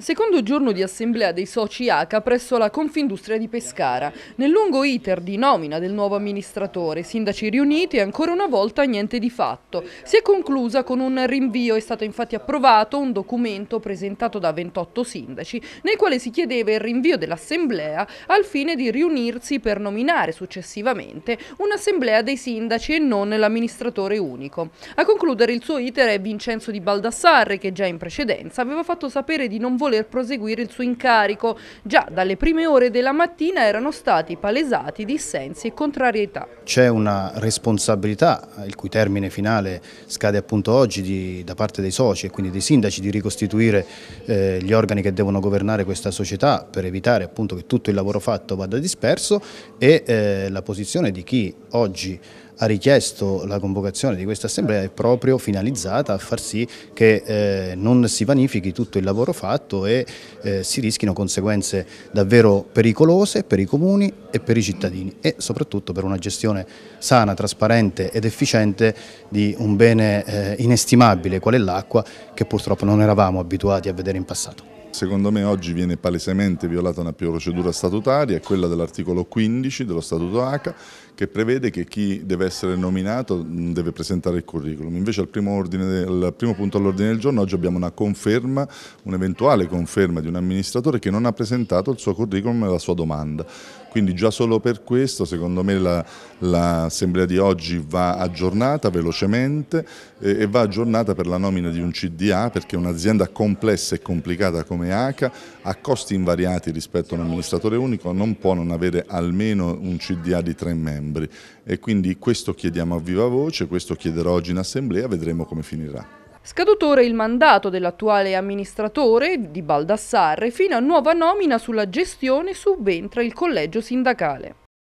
Secondo giorno di assemblea dei soci ACA presso la Confindustria di Pescara. Nel lungo iter di nomina del nuovo amministratore, sindaci riuniti e ancora una volta niente di fatto. Si è conclusa con un rinvio, è stato infatti approvato un documento presentato da 28 sindaci, nel quale si chiedeva il rinvio dell'assemblea al fine di riunirsi per nominare successivamente un'assemblea dei sindaci e non l'amministratore unico. A concludere il suo iter è Vincenzo di Baldassarre che già in precedenza aveva fatto sapere di non voler voler proseguire il suo incarico. Già dalle prime ore della mattina erano stati palesati dissensi e contrarietà. C'è una responsabilità, il cui termine finale scade appunto oggi, di, da parte dei soci e quindi dei sindaci di ricostituire eh, gli organi che devono governare questa società per evitare appunto che tutto il lavoro fatto vada disperso e eh, la posizione di chi oggi ha richiesto la convocazione di questa assemblea è proprio finalizzata a far sì che eh, non si vanifichi tutto il lavoro fatto e eh, si rischino conseguenze davvero pericolose per i comuni e per i cittadini e soprattutto per una gestione sana, trasparente ed efficiente di un bene eh, inestimabile qual è l'acqua che purtroppo non eravamo abituati a vedere in passato. Secondo me oggi viene palesemente violata una procedura statutaria, quella dell'articolo 15 dello Statuto ACA, che prevede che chi deve essere essere nominato mm, deve presentare il curriculum, invece al primo, ordine, al primo punto all'ordine del giorno oggi abbiamo una conferma, un'eventuale conferma di un amministratore che non ha presentato il suo curriculum e la sua domanda. Quindi già solo per questo secondo me l'assemblea la, di oggi va aggiornata velocemente e, e, va aggiornata per la nomina di un CDA perché un'azienda complessa e complicata come ACA a costi invariati rispetto a un amministratore unico non può non avere almeno un CDA di tre membri e quindi questo chiediamo a viva voce, questo chiederò oggi in assemblea, vedremo come finirà. Scaduto ora il mandato dell'attuale amministratore di Baldassarre, fino a nuova nomina sulla gestione subentra il collegio sindacale.